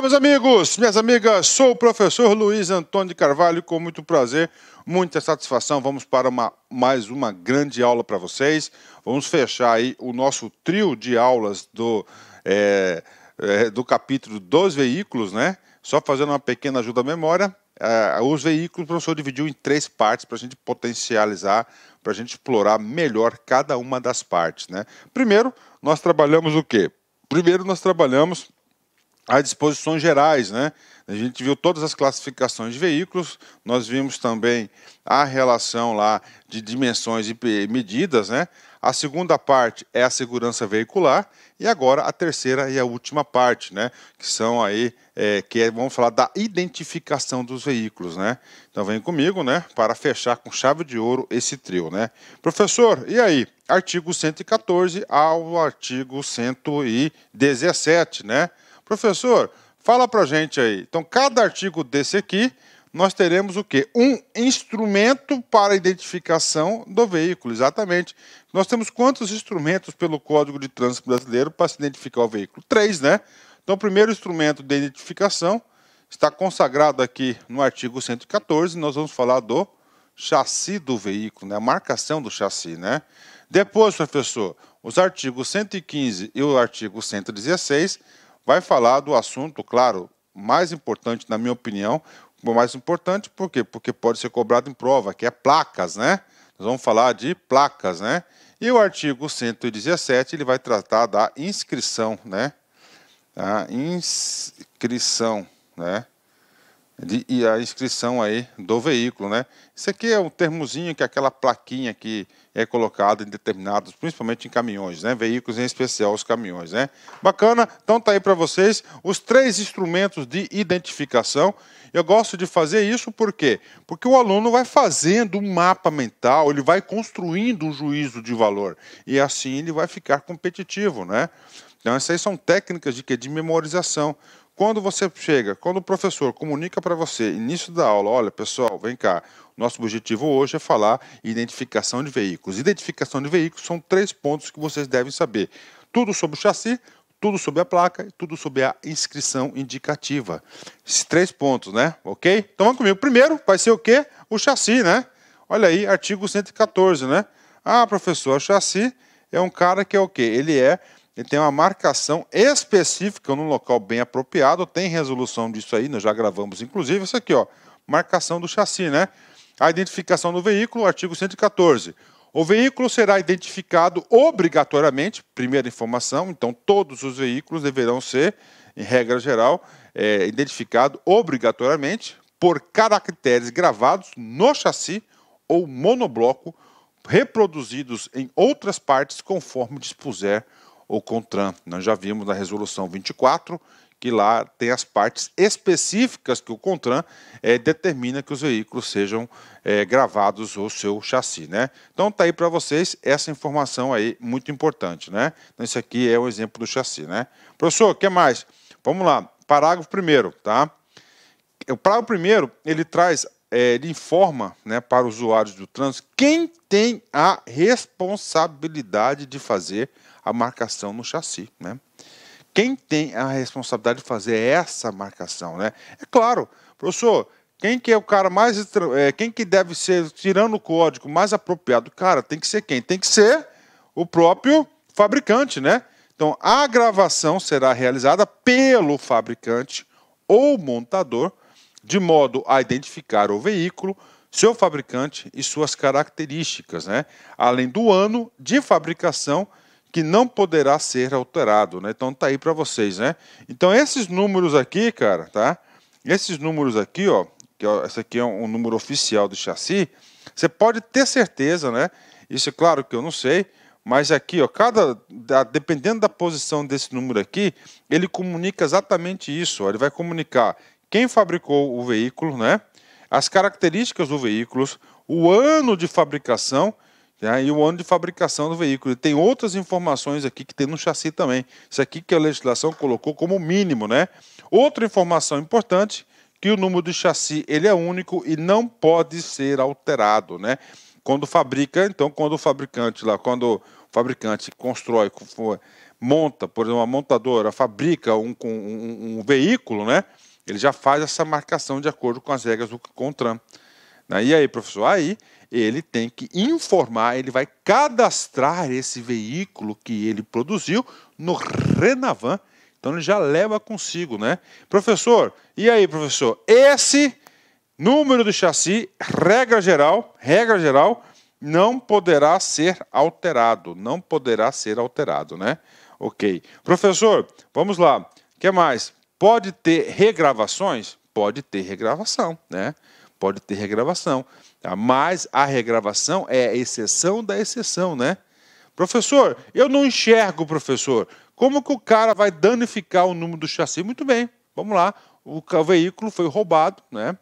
meus amigos, minhas amigas, sou o professor Luiz Antônio de Carvalho, com muito prazer, muita satisfação. Vamos para uma, mais uma grande aula para vocês. Vamos fechar aí o nosso trio de aulas do é, é, do capítulo dos veículos, né? Só fazendo uma pequena ajuda à memória, é, os veículos o professor dividiu em três partes para a gente potencializar, para a gente explorar melhor cada uma das partes, né? Primeiro, nós trabalhamos o quê? Primeiro, nós trabalhamos as disposições gerais, né? A gente viu todas as classificações de veículos, nós vimos também a relação lá de dimensões e medidas, né? A segunda parte é a segurança veicular e agora a terceira e a última parte, né? Que são aí é, que é, vamos falar da identificação dos veículos, né? Então vem comigo, né? Para fechar com chave de ouro esse trio, né? Professor, e aí? Artigo 114 ao artigo 117, né? Professor, Fala pra gente aí. Então, cada artigo desse aqui, nós teremos o quê? Um instrumento para identificação do veículo, exatamente. Nós temos quantos instrumentos pelo Código de Trânsito Brasileiro para se identificar o veículo? Três, né? Então, o primeiro instrumento de identificação está consagrado aqui no artigo 114, nós vamos falar do chassi do veículo, né? a marcação do chassi. Né? Depois, professor, os artigos 115 e o artigo 116 vai falar do assunto, claro, mais importante, na minha opinião, mais importante, por quê? Porque pode ser cobrado em prova, que é placas, né? Nós vamos falar de placas, né? E o artigo 117, ele vai tratar da inscrição, né? A inscrição, né? De, e a inscrição aí do veículo, né? Isso aqui é um termozinho que é aquela plaquinha que é colocado em determinados, principalmente em caminhões, né? veículos em especial os caminhões. Né? Bacana, então tá aí para vocês os três instrumentos de identificação. Eu gosto de fazer isso por quê? Porque o aluno vai fazendo um mapa mental, ele vai construindo um juízo de valor e assim ele vai ficar competitivo. Né? Então essas aí são técnicas de, que? de memorização. Quando você chega, quando o professor comunica para você, início da aula, olha pessoal, vem cá, nosso objetivo hoje é falar identificação de veículos. Identificação de veículos são três pontos que vocês devem saber: tudo sobre o chassi, tudo sobre a placa e tudo sobre a inscrição indicativa. Esses três pontos, né? Ok? Então vamos comigo. Primeiro vai ser o quê? O chassi, né? Olha aí, artigo 114, né? Ah, professor, o chassi é um cara que é o quê? Ele é ele tem uma marcação específica num local bem apropriado, tem resolução disso aí, nós já gravamos inclusive isso aqui, ó, marcação do chassi, né? A identificação do veículo, artigo 114. O veículo será identificado obrigatoriamente, primeira informação, então todos os veículos deverão ser, em regra geral, é, identificado obrigatoriamente por caracteres gravados no chassi ou monobloco, reproduzidos em outras partes conforme dispuser ou CONTRAN. Nós já vimos na resolução 24 que lá tem as partes específicas que o CONTRAN é, eh, determina que os veículos sejam é, gravados o seu chassi, né? Então tá aí para vocês essa informação aí muito importante, né? Então esse aqui é um exemplo do chassi, né? Professor, o que mais? Vamos lá, parágrafo primeiro, tá? O parágrafo primeiro, ele traz, é, ele informa né, para usuários do trânsito quem tem a responsabilidade de fazer a marcação no chassi, né? Quem tem a responsabilidade de fazer essa marcação, né? É claro, professor, quem que é o cara mais é, quem que deve ser tirando o código mais apropriado cara tem que ser quem tem que ser o próprio fabricante né então a gravação será realizada pelo fabricante ou montador de modo a identificar o veículo seu fabricante e suas características né além do ano de fabricação que não poderá ser alterado, né? Então tá aí para vocês, né? Então esses números aqui, cara, tá? Esses números aqui, ó, que ó, esse aqui é um, um número oficial do chassi, você pode ter certeza, né? Isso é claro que eu não sei, mas aqui, ó, cada dependendo da posição desse número aqui, ele comunica exatamente isso, ó, ele vai comunicar quem fabricou o veículo, né? As características do veículo, o ano de fabricação Tá? E o ano de fabricação do veículo. E tem outras informações aqui que tem no chassi também. Isso aqui que a legislação colocou como mínimo, né? Outra informação importante que o número do chassi ele é único e não pode ser alterado, né? Quando fabrica, então quando o fabricante lá, quando o fabricante constrói, monta, por exemplo, uma montadora fabrica um, um, um veículo, né? Ele já faz essa marcação de acordo com as regras do CONTRAN. Né? E aí, professor, aí ele tem que informar, ele vai cadastrar esse veículo que ele produziu no Renavan. Então ele já leva consigo, né? Professor, e aí, professor? Esse número do chassi, regra geral, regra geral, não poderá ser alterado, não poderá ser alterado, né? OK. Professor, vamos lá. O que mais? Pode ter regravações? Pode ter regravação, né? Pode ter regravação. Tá? Mas a regravação é a exceção da exceção, né? Professor, eu não enxergo, professor. Como que o cara vai danificar o número do chassi? Muito bem, vamos lá. O veículo foi roubado, né?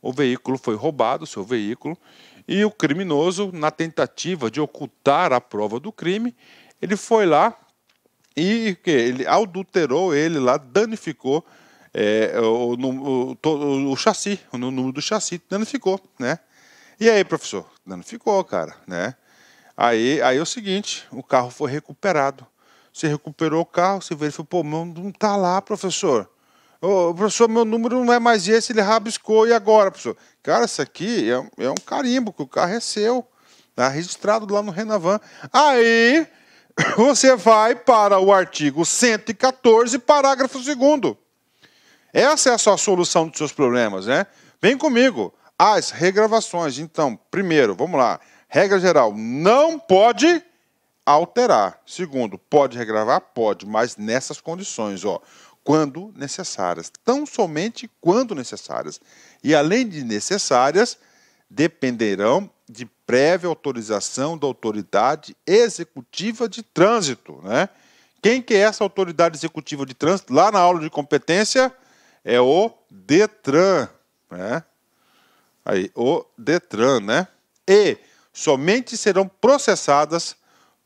O veículo foi roubado, o seu veículo, e o criminoso, na tentativa de ocultar a prova do crime, ele foi lá e ele adulterou ele lá, danificou é, o, o, o, o, chassi, o número do chassi danificou, né? E aí, professor? Danificou, cara, né? Aí, aí é o seguinte, o carro foi recuperado. Você recuperou o carro, você vê, ele pô, meu, não tá lá, professor. Ô, professor, meu número não é mais esse, ele rabiscou, e agora, professor? Cara, isso aqui é, é um carimbo, que o carro é seu, tá registrado lá no Renavan. Aí, você vai para o artigo 114, parágrafo 2 essa é a sua solução dos seus problemas, né? Vem comigo. As regravações. Então, primeiro, vamos lá. Regra geral, não pode alterar. Segundo, pode regravar? Pode, mas nessas condições, ó. Quando necessárias. Tão somente quando necessárias. E além de necessárias, dependerão de prévia autorização da autoridade executiva de trânsito, né? Quem que é essa autoridade executiva de trânsito? Lá na aula de competência, é o Detran, né? Aí, o Detran, né? E somente serão processadas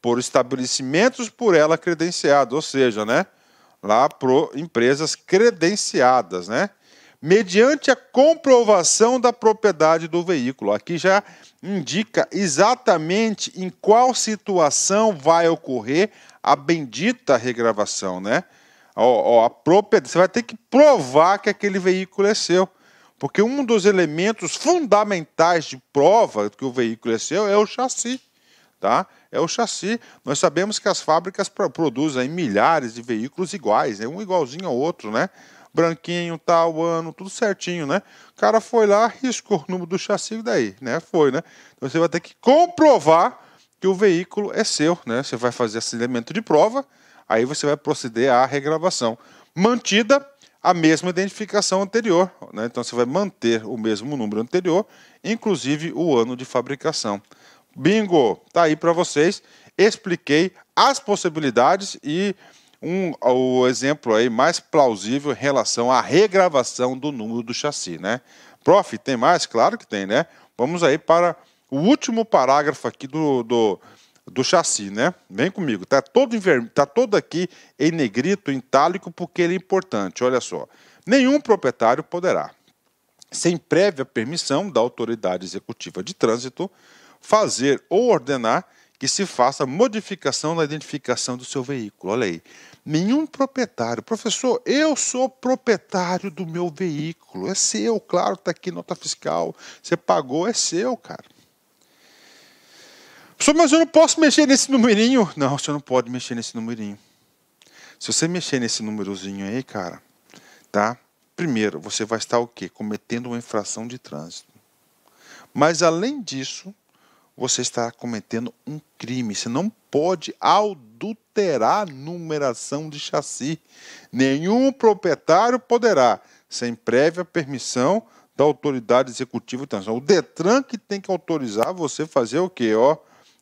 por estabelecimentos por ela credenciados, ou seja, né? Lá por empresas credenciadas, né? Mediante a comprovação da propriedade do veículo. Aqui já indica exatamente em qual situação vai ocorrer a bendita regravação, né? Ó, ó, a propriedade, você vai ter que provar que aquele veículo é seu. Porque um dos elementos fundamentais de prova que o veículo é seu é o chassi. Tá? É o chassi. Nós sabemos que as fábricas produzem milhares de veículos iguais, né? um igualzinho ao outro, né? branquinho, tal ano, tudo certinho, né? O cara foi lá, riscou o número do chassi daí, né? Foi, né? Então você vai ter que comprovar que o veículo é seu, né? Você vai fazer esse elemento de prova, aí você vai proceder à regravação. Mantida a mesma identificação anterior, né? então você vai manter o mesmo número anterior, inclusive o ano de fabricação. Bingo! Tá aí para vocês. Expliquei as possibilidades e um, o exemplo aí mais plausível em relação à regravação do número do chassi, né? Prof, tem mais? Claro que tem, né? Vamos aí para o último parágrafo aqui do, do, do chassi, né? Vem comigo, tá todo, em tá todo aqui em negrito, em itálico, porque ele é importante, olha só. Nenhum proprietário poderá, sem prévia permissão da autoridade executiva de trânsito, fazer ou ordenar que se faça modificação na identificação do seu veículo. Olha aí. Nenhum proprietário. Professor, eu sou proprietário do meu veículo. É seu, claro, está aqui nota fiscal. Você pagou, é seu, cara. Pessoal, mas eu não posso mexer nesse numerinho. Não, você não pode mexer nesse numerinho. Se você mexer nesse númerozinho aí, cara, tá? Primeiro, você vai estar o quê? Cometendo uma infração de trânsito. Mas além disso, você está cometendo um crime. Você não pode adulterar numeração de chassi. Nenhum proprietário poderá, sem prévia permissão da autoridade executiva de trânsito. O Detran que tem que autorizar você fazer o quê? Ó,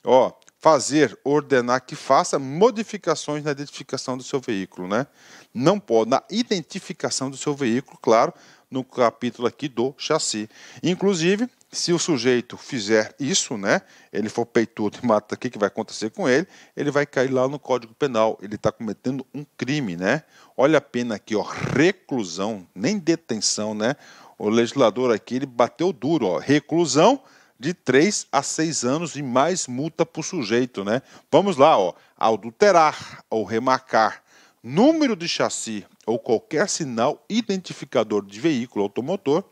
Ó, fazer, ordenar que faça modificações na identificação do seu veículo, né? Não pode, na identificação do seu veículo, claro, no capítulo aqui do chassi. Inclusive, se o sujeito fizer isso, né, ele for peitudo e mata, o que, que vai acontecer com ele? Ele vai cair lá no Código Penal, ele está cometendo um crime, né? Olha a pena aqui, ó, reclusão, nem detenção, né? O legislador aqui, ele bateu duro, ó, reclusão, de 3 a 6 anos e mais multa para o sujeito, né? Vamos lá, ó. Adulterar ou remarcar número de chassi ou qualquer sinal identificador de veículo automotor,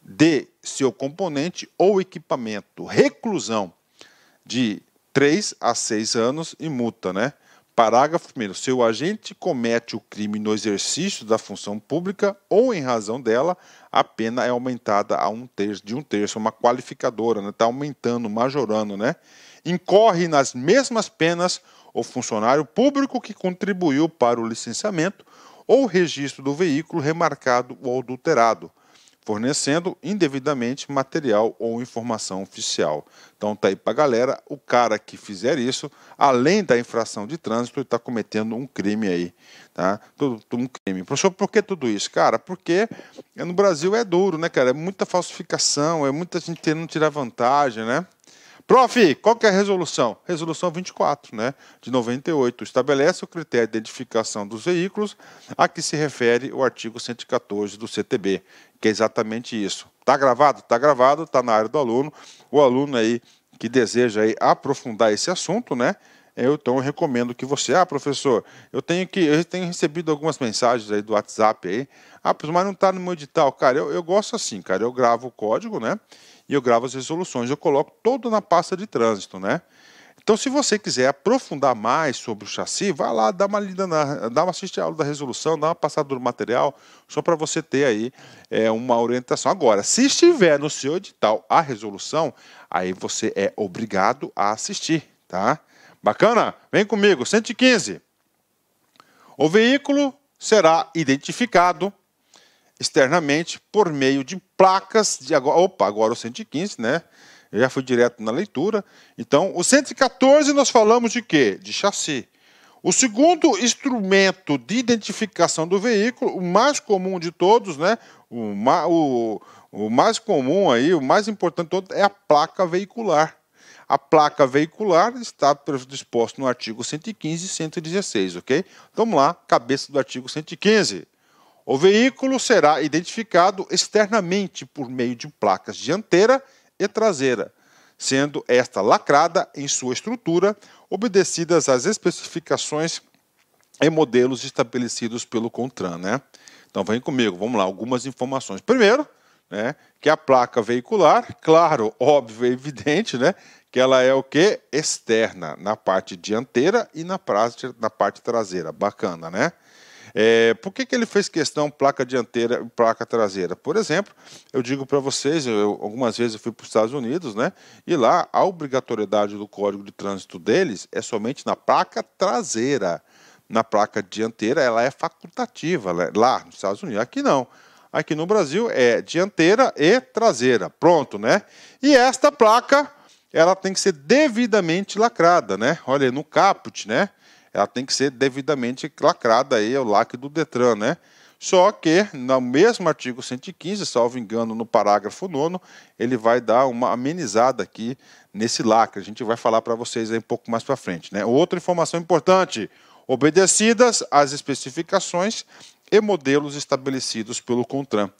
de seu componente ou equipamento. Reclusão de 3 a 6 anos e multa, né? Parágrafo 1. Se o agente comete o crime no exercício da função pública ou em razão dela, a pena é aumentada a um terço, de um terço, uma qualificadora, está né? Tá aumentando, majorando, né? Incorre nas mesmas penas o funcionário público que contribuiu para o licenciamento ou registro do veículo remarcado ou adulterado, fornecendo indevidamente material ou informação oficial. Então tá aí para galera, o cara que fizer isso, além da infração de trânsito, está cometendo um crime aí, tá? Tudo, um crime. Professor, por que tudo isso, cara? Porque no Brasil é duro, né, cara? É muita falsificação, é muita gente tentando tirar vantagem, né? Prof, qual que é a resolução? Resolução 24, né, de 98, estabelece o critério de identificação dos veículos a que se refere o artigo 114 do CTB que é exatamente isso. Está gravado? Está gravado, está na área do aluno. O aluno aí que deseja aí aprofundar esse assunto, né? Eu, então eu recomendo que você, ah, professor, eu tenho que, eu tenho recebido algumas mensagens aí do WhatsApp aí, ah, mas não está no meu edital, cara. Eu, eu gosto assim, cara. Eu gravo o código, né? E eu gravo as resoluções. Eu coloco todo na pasta de trânsito, né? Então, se você quiser aprofundar mais sobre o chassi, vai lá, dá uma lida, na, dá uma assistir a aula da resolução, dá uma passada do material, só para você ter aí é, uma orientação. Agora, se estiver no seu edital a resolução, aí você é obrigado a assistir, tá? Bacana? Vem comigo, 115. O veículo será identificado externamente por meio de placas de opa, agora o 115, né? Eu já fui direto na leitura. Então, o 114 nós falamos de quê? De chassi. O segundo instrumento de identificação do veículo, o mais comum de todos, né? O, ma, o, o mais comum aí, o mais importante de todos, é a placa veicular. A placa veicular está disposta no artigo 115 e 116, ok? Vamos lá, cabeça do artigo 115. O veículo será identificado externamente por meio de placas dianteira e traseira, sendo esta lacrada em sua estrutura, obedecidas às especificações e modelos estabelecidos pelo CONTRAN. Né? Então vem comigo, vamos lá, algumas informações. Primeiro, né, que a placa veicular, claro, óbvio, evidente, né, que ela é o que? Externa, na parte dianteira e na parte, na parte traseira. Bacana, né? É, por que, que ele fez questão placa dianteira e placa traseira? Por exemplo, eu digo para vocês, eu, algumas vezes eu fui para os Estados Unidos, né? E lá a obrigatoriedade do código de trânsito deles é somente na placa traseira. Na placa dianteira ela é facultativa né, lá nos Estados Unidos. Aqui não. Aqui no Brasil é dianteira e traseira. Pronto, né? E esta placa ela tem que ser devidamente lacrada, né? Olha aí, no caput, né? ela tem que ser devidamente lacrada aí ao é LAC do Detran, né? Só que, no mesmo artigo 115, salvo engano, no parágrafo 9, ele vai dar uma amenizada aqui nesse lacre. A gente vai falar para vocês aí um pouco mais para frente. Né? Outra informação importante: obedecidas as especificações e modelos estabelecidos pelo CONTRAN.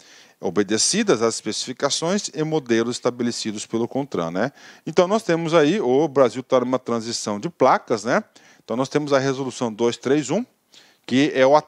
Obedecidas as especificações e modelos estabelecidos pelo CONTRAN. Né? Então, nós temos aí, o Brasil está numa transição de placas, né? Então nós temos a resolução 231, que é o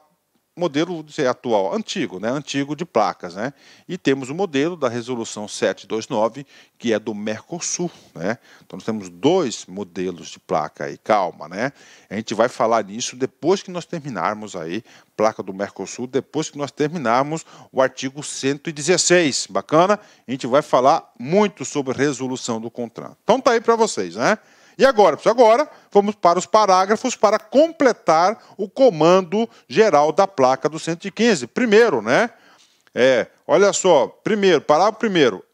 modelo dizer, atual, antigo, né? antigo de placas. Né? E temos o modelo da resolução 729, que é do Mercosul. Né? Então nós temos dois modelos de placa aí, calma, né? A gente vai falar nisso depois que nós terminarmos aí, placa do Mercosul, depois que nós terminarmos o artigo 116. Bacana? A gente vai falar muito sobre resolução do contrato. Então tá aí para vocês, né? E agora, agora vamos para os parágrafos para completar o comando geral da placa do 115. Primeiro, né? É, olha só, primeiro, parágrafo primeiro.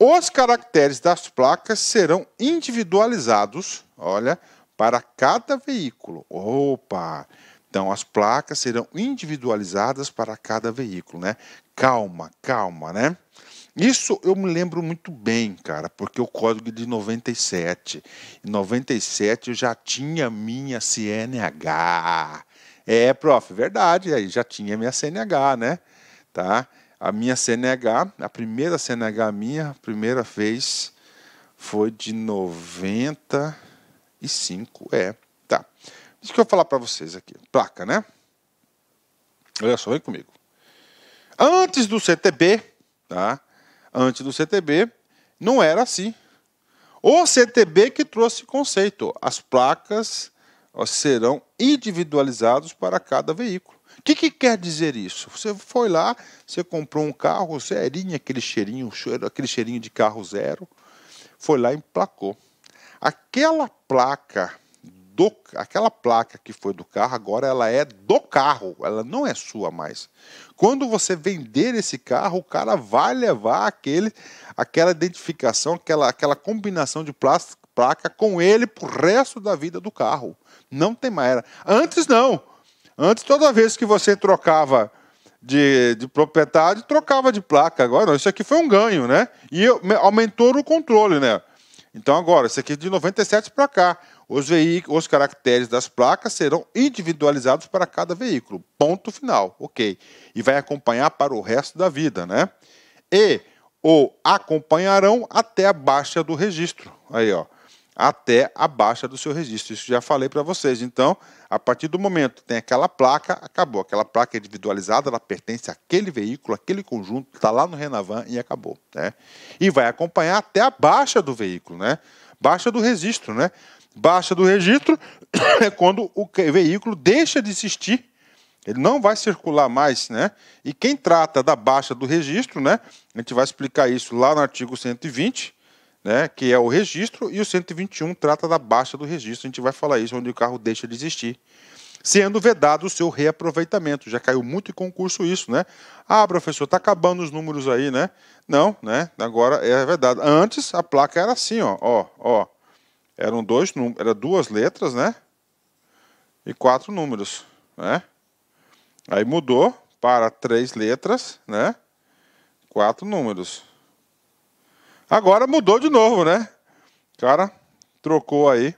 Os caracteres das placas serão individualizados, olha, para cada veículo. Opa! Então as placas serão individualizadas para cada veículo, né? Calma, calma, né? Isso eu me lembro muito bem, cara, porque o código é de 97. Em 97 eu já tinha minha CNH. É, prof, verdade, aí já tinha minha CNH, né? Tá? A minha CNH, a primeira CNH minha, a primeira vez foi de 95, é, tá. Isso que eu vou falar para vocês aqui. Placa, né? Olha só, vem comigo. Antes do CTB, tá? antes do CTB, não era assim. O CTB que trouxe conceito. As placas serão individualizadas para cada veículo. O que, que, quer dizer isso? Você foi lá, você comprou um carro zerinho, é aquele cheirinho, aquele cheirinho de carro zero, foi lá e emplacou. Aquela placa do aquela placa que foi do carro, agora ela é do carro, ela não é sua mais. Quando você vender esse carro, o cara vai levar aquele aquela identificação, aquela aquela combinação de plástico, placa com ele pro resto da vida do carro. Não tem mais era. Antes não. Antes toda vez que você trocava de, de proprietário, trocava de placa. Agora não, isso aqui foi um ganho, né? E aumentou o controle, né? Então agora, isso aqui é de 97 para cá. Os, veículos, os caracteres das placas serão individualizados para cada veículo. Ponto final, ok. E vai acompanhar para o resto da vida, né? E ou acompanharão até a baixa do registro. Aí, ó. Até a baixa do seu registro. Isso já falei para vocês. Então, a partir do momento que tem aquela placa, acabou. Aquela placa é individualizada, ela pertence àquele veículo, aquele conjunto, está lá no Renavan e acabou. Né? E vai acompanhar até a baixa do veículo, né? Baixa do registro, né? Baixa do registro é quando o veículo deixa de existir, ele não vai circular mais, né? E quem trata da baixa do registro, né? A gente vai explicar isso lá no artigo 120, né? Que é o registro, e o 121 trata da baixa do registro. A gente vai falar isso onde o carro deixa de existir sendo vedado o seu reaproveitamento. Já caiu muito em concurso isso, né? Ah, professor, tá acabando os números aí, né? Não, né? Agora é vedado. Antes a placa era assim, ó, ó, ó eram dois era duas letras, né? E quatro números, né? Aí mudou para três letras, né? Quatro números. Agora mudou de novo, né? Cara, trocou aí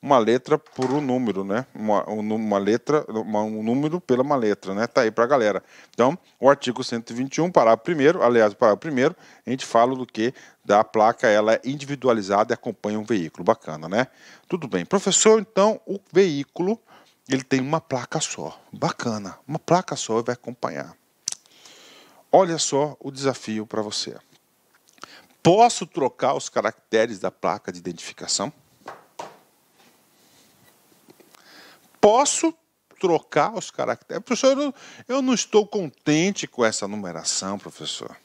uma letra por um número, né? Uma, uma letra, uma, um número pela uma letra, né? Tá aí para a galera. Então, o artigo 121, parágrafo primeiro, aliás, parágrafo primeiro, a gente fala do que da placa, ela é individualizada e acompanha um veículo, bacana, né? Tudo bem. Professor, então, o veículo, ele tem uma placa só, bacana. Uma placa só e vai acompanhar. Olha só o desafio para você. Posso trocar os caracteres da placa de identificação? posso trocar os caracteres. Professor, eu não, eu não estou contente com essa numeração, professor.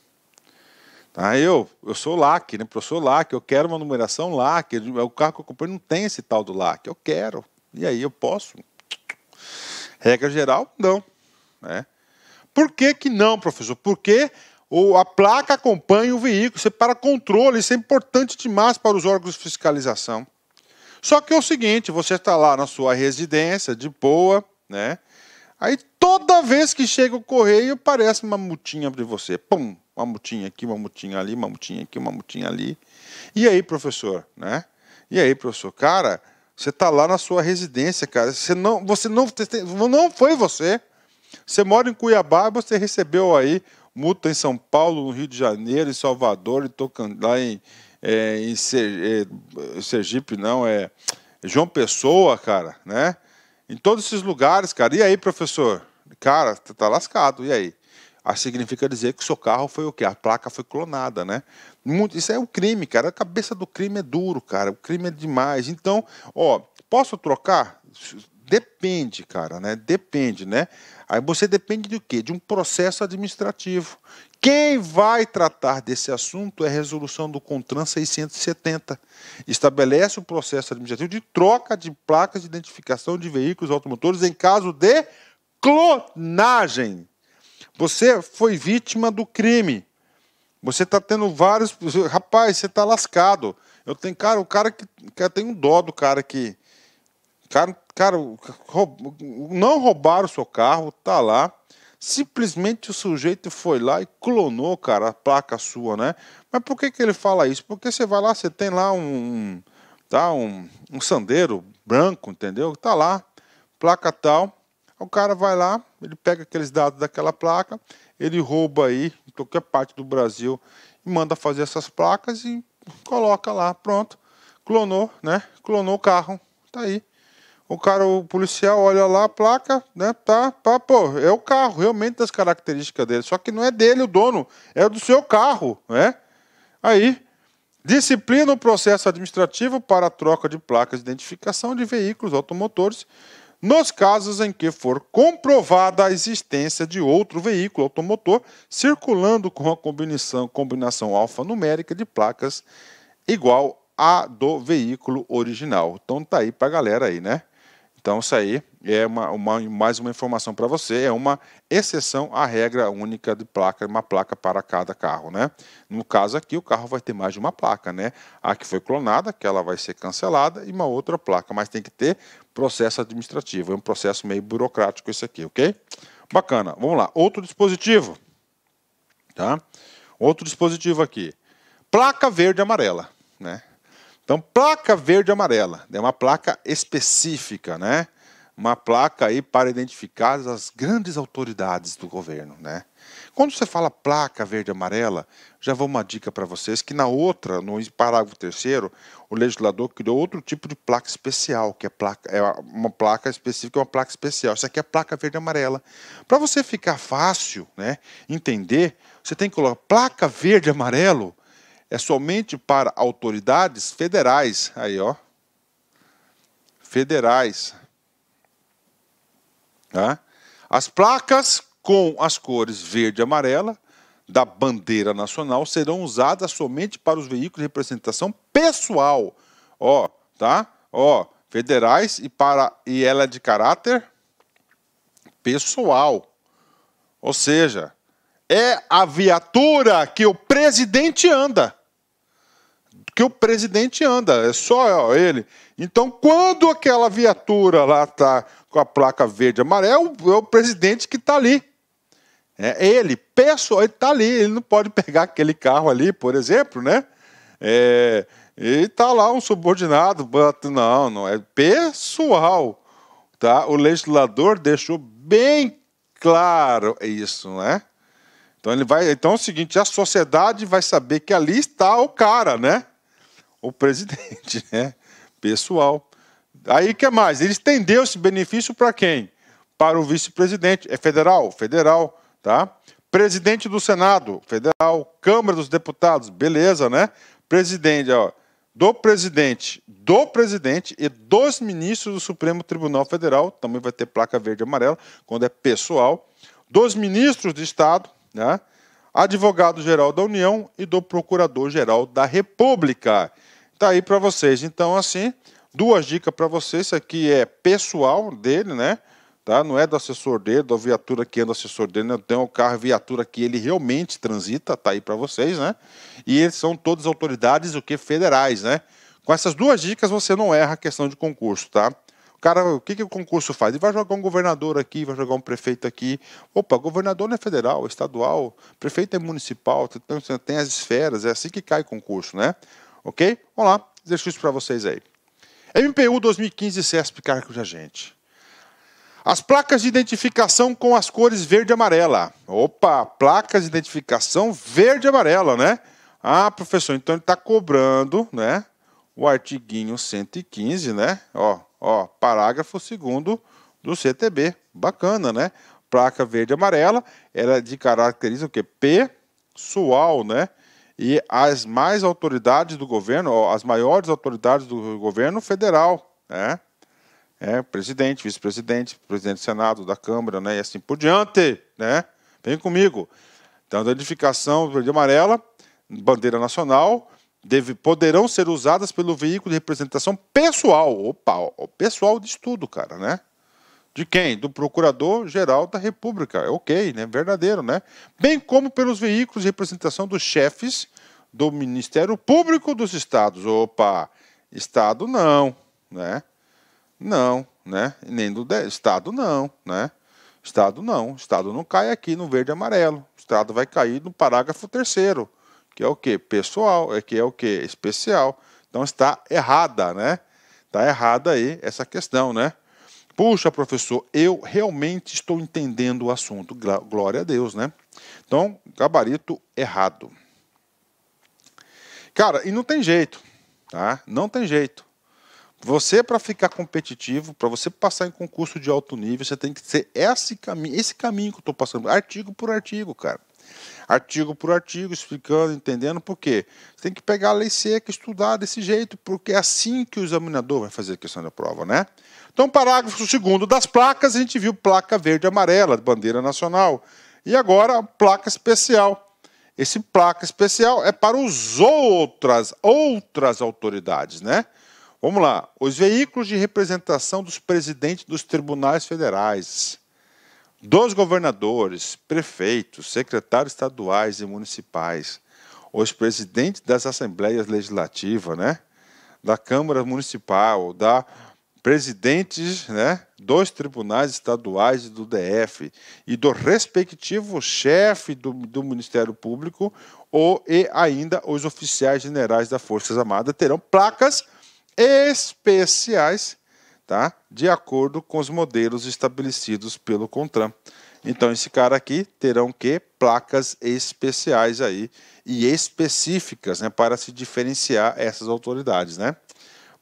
Tá, eu, eu sou LAC, né? Professor LAC, eu quero uma numeração LAC. É o carro que eu comprei não tem esse tal do LAC. Eu quero. E aí eu posso? Regra geral, não. Né? Por que, que não, professor? Porque ou a placa acompanha o veículo, você para controle, isso é importante demais para os órgãos de fiscalização. Só que é o seguinte, você está lá na sua residência, de boa, né? Aí toda vez que chega o correio, parece uma multinha para você. Pum, uma multinha aqui, uma multinha ali, uma multinha aqui, uma multinha ali. E aí, professor, né? E aí, professor, cara, você está lá na sua residência, cara. Você não, você não, não foi você. Você mora em Cuiabá, você recebeu aí multa em São Paulo, no Rio de Janeiro, em Salvador, em Tocantins, lá em é, em Ser, é, Sergipe, não, é João Pessoa, cara, né? Em todos esses lugares, cara. E aí, professor? Cara, tá, tá lascado, e aí? Ah, significa dizer que o seu carro foi o quê? A placa foi clonada, né? Muito, isso é um crime, cara. A cabeça do crime é duro, cara. O crime é demais. Então, ó, posso trocar? Depende, cara, né? Depende, né? Aí você depende do quê? De um processo administrativo. Quem vai tratar desse assunto é a resolução do CONTRAN 670. Estabelece o processo administrativo de troca de placas de identificação de veículos automotores em caso de clonagem. Você foi vítima do crime. Você está tendo vários. Rapaz, você está lascado. Eu tenho, cara, o cara que. tem um dó do cara que Cara, cara roub... não roubaram o seu carro, tá lá. Simplesmente o sujeito foi lá e clonou, cara, a placa sua, né? Mas por que, que ele fala isso? Porque você vai lá, você tem lá um, tá, um, um sandeiro branco, entendeu? Tá lá, placa tal. O cara vai lá, ele pega aqueles dados daquela placa, ele rouba aí em qualquer parte do Brasil e manda fazer essas placas e coloca lá, pronto. Clonou, né? Clonou o carro, tá aí. O cara, o policial, olha lá a placa, né? Tá, pá, tá, pô, é o carro, realmente das características dele. Só que não é dele o dono, é do seu carro, né? Aí, disciplina o processo administrativo para a troca de placas de identificação de veículos automotores nos casos em que for comprovada a existência de outro veículo automotor circulando com a combinação, combinação alfanumérica de placas igual a do veículo original. Então tá aí pra galera aí, né? Então, isso aí é uma, uma mais uma informação para você, é uma exceção à regra única de placa, uma placa para cada carro, né? No caso aqui, o carro vai ter mais de uma placa, né? A que foi clonada, que ela vai ser cancelada, e uma outra placa, mas tem que ter processo administrativo, é um processo meio burocrático isso aqui, ok? Bacana, vamos lá, outro dispositivo, tá? Outro dispositivo aqui, placa verde e amarela, né? Então, placa verde e amarela, é uma placa específica, né? Uma placa aí para identificar as grandes autoridades do governo, né? Quando você fala placa verde e amarela, já vou uma dica para vocês que na outra, no parágrafo terceiro, o legislador criou outro tipo de placa especial, que é, placa, é uma placa específica, uma placa especial. Isso aqui é placa verde e amarela. Para você ficar fácil, né, entender, você tem que colocar placa verde e amarelo é somente para autoridades federais. Aí, ó. Federais. Tá? As placas com as cores verde e amarela da bandeira nacional serão usadas somente para os veículos de representação pessoal. Ó, tá? Ó, federais e para e ela é de caráter pessoal. Ou seja, é a viatura que o presidente anda que o presidente anda, é só ó, ele. Então, quando aquela viatura lá está com a placa verde e amarela, é o, é o presidente que está ali. É ele, pessoal está ali, ele não pode pegar aquele carro ali, por exemplo, né? É, e está lá um subordinado, não, não, é pessoal. Tá? O legislador deixou bem claro isso, né? Então ele vai, então é o seguinte, a sociedade vai saber que ali está o cara, né? o presidente, né? Pessoal. Aí que é mais? Ele estendeu esse benefício para quem? Para o vice-presidente. É federal? Federal, tá? Presidente do Senado, federal. Câmara dos Deputados, beleza, né? Presidente, ó, do presidente, do presidente e dos ministros do Supremo Tribunal Federal, também vai ter placa verde e amarela, quando é pessoal, dos ministros de Estado, né? advogado-geral da União e do procurador-geral da República. Tá aí para vocês. Então, assim, duas dicas para vocês. Isso aqui é pessoal dele, né? Tá? Não é do assessor dele, da viatura que é do assessor dele, né? Tem um carro viatura que ele realmente transita, tá aí para vocês, né? E eles são todas autoridades, o que? Federais, né? Com essas duas dicas você não erra a questão de concurso, tá? cara, o que, que o concurso faz? Ele vai jogar um governador aqui, vai jogar um prefeito aqui. Opa, governador não é federal, é estadual, prefeito é municipal, tem, tem as esferas, é assim que cai concurso, né? Ok? Vamos lá, exercício para vocês aí. MPU 2015 CESP Cargo de Agente. As placas de identificação com as cores verde e amarela. Opa, placas de identificação verde e amarela, né? Ah, professor, então ele está cobrando, né? O artiguinho 115, né? Ó, ó, parágrafo 2 do CTB. Bacana, né? Placa verde e amarela, ela de caracteriza o quê? Pessoal, né? e as mais autoridades do governo, as maiores autoridades do governo federal, né? É, presidente, vice-presidente, presidente do Senado, da Câmara, né? E assim por diante, né? Vem comigo. Então, a identificação verde amarela, bandeira nacional, deve, poderão ser usadas pelo veículo de representação pessoal. Opa, o pessoal de estudo, cara, né? De quem? Do Procurador-Geral da República. É ok, né? Verdadeiro, né? Bem como pelos veículos de representação dos chefes do Ministério Público dos Estados. Opa, Estado não, né? Não, né? Nem do de... Estado não, né? Estado não. Estado não cai aqui no verde e amarelo. Estado vai cair no parágrafo terceiro, que é o que? Pessoal, é que é o que? Especial. Então está errada, né? Está errada aí essa questão, né? Puxa, professor, eu realmente estou entendendo o assunto. Glória a Deus, né? Então, gabarito errado. Cara, e não tem jeito, tá? Não tem jeito. Você, para ficar competitivo, para você passar em concurso de alto nível, você tem que ser esse caminho, esse caminho que eu estou passando, artigo por artigo, cara. Artigo por artigo, explicando, entendendo por quê. Você tem que pegar a lei seca, estudar desse jeito, porque é assim que o examinador vai fazer a questão da prova, né? Então, parágrafo segundo das placas, a gente viu placa verde e amarela, bandeira nacional. E agora, placa especial esse placa especial é para os outras, outras autoridades, né? Vamos lá, os veículos de representação dos presidentes dos tribunais federais, dos governadores, prefeitos, secretários estaduais e municipais, os presidentes das assembleias legislativas, né? Da Câmara Municipal, da presidentes né, dos tribunais estaduais do DF e do respectivo chefe do, do Ministério Público ou, e ainda os oficiais generais das Forças Armadas terão placas especiais tá, de acordo com os modelos estabelecidos pelo CONTRAN. Então, esse cara aqui terão que placas especiais aí e específicas né, para se diferenciar essas autoridades, né?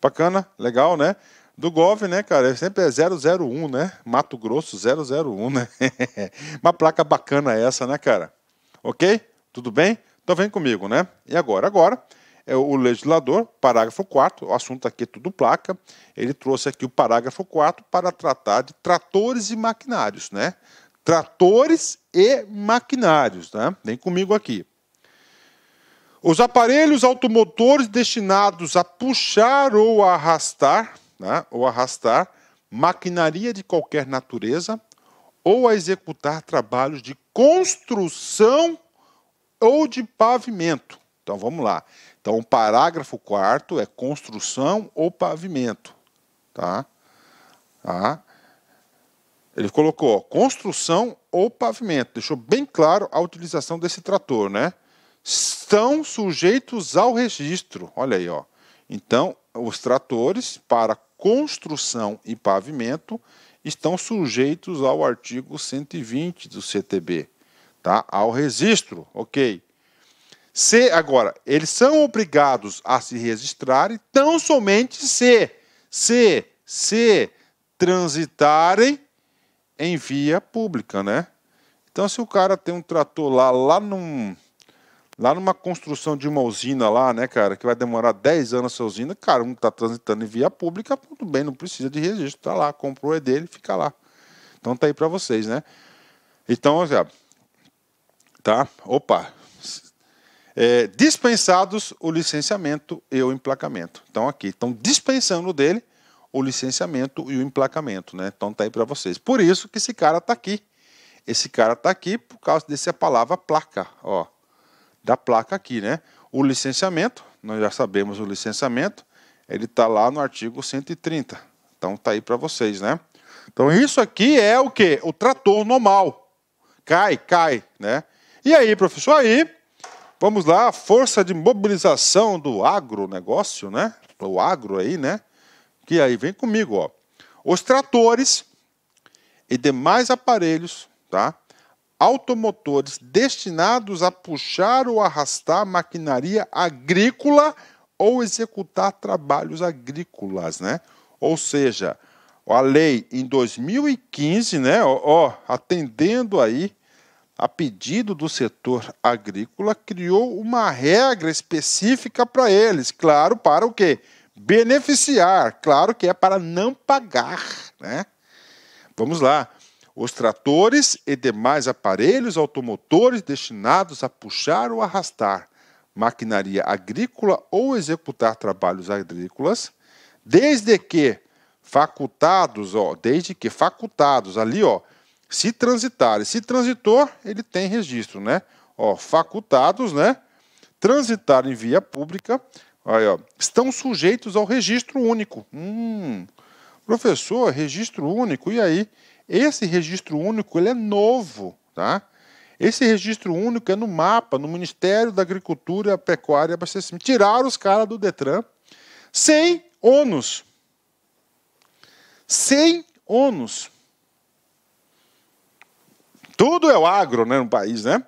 Bacana, legal, né? do Gov, né, cara? É sempre é 001, né? Mato Grosso 001, né? Uma placa bacana essa, né, cara? Ok? Tudo bem? Então vem comigo, né? E agora? Agora é o legislador, parágrafo 4, o assunto aqui é tudo placa, ele trouxe aqui o parágrafo 4 para tratar de tratores e maquinários, né? Tratores e maquinários, né? Vem comigo aqui. Os aparelhos automotores destinados a puxar ou a arrastar né, ou arrastar maquinaria de qualquer natureza ou a executar trabalhos de construção ou de pavimento. Então vamos lá. Então o parágrafo 4 é construção ou pavimento, tá? tá? Ele colocou ó, construção ou pavimento. Deixou bem claro a utilização desse trator, né? Estão sujeitos ao registro. Olha aí, ó. Então, os tratores para construção e pavimento estão sujeitos ao artigo 120 do CTB, tá? Ao registro, OK? Se agora eles são obrigados a se registrar, tão somente se se se transitarem em via pública, né? Então se o cara tem um trator lá lá num lá numa construção de uma usina lá, né, cara, que vai demorar 10 anos essa usina, cara, um tá transitando em via pública, tudo bem, não precisa de registro, tá lá, comprou é dele, fica lá. Então tá aí para vocês, né? Então, já, tá? Opa. É, dispensados o licenciamento e o emplacamento. Então aqui, estão dispensando dele o licenciamento e o emplacamento, né? Então tá aí para vocês. Por isso que esse cara tá aqui. Esse cara tá aqui por causa dessa palavra placa, ó da placa aqui, né? O licenciamento, nós já sabemos o licenciamento, ele está lá no artigo 130. Então tá aí para vocês, né? Então isso aqui é o que? O trator normal. Cai, cai, né? E aí, professor, aí, vamos lá, força de mobilização do agronegócio, né? O agro aí, né? Que aí vem comigo, ó. Os tratores e demais aparelhos, tá? automotores destinados a puxar ou arrastar maquinaria agrícola ou executar trabalhos agrícolas, né? Ou seja, a lei em 2015, né, ó, ó, atendendo aí a pedido do setor agrícola, criou uma regra específica para eles, claro, para o quê? Beneficiar, claro que é para não pagar, né? Vamos lá os tratores e demais aparelhos automotores destinados a puxar ou arrastar maquinaria agrícola ou executar trabalhos agrícolas, desde que facultados, ó, desde que facultados ali, ó, se transitar, se transitor, ele tem registro, né? Ó, facultados, né? Transitar em via pública, aí, ó, estão sujeitos ao registro único. Hum, professor, registro único, e aí? Esse registro único ele é novo, tá? Esse registro único é no mapa, no Ministério da Agricultura, Pecuária e Abastecimento. Tiraram os caras do Detran sem ônus. Sem ônus. Tudo é o agro né, no país, né?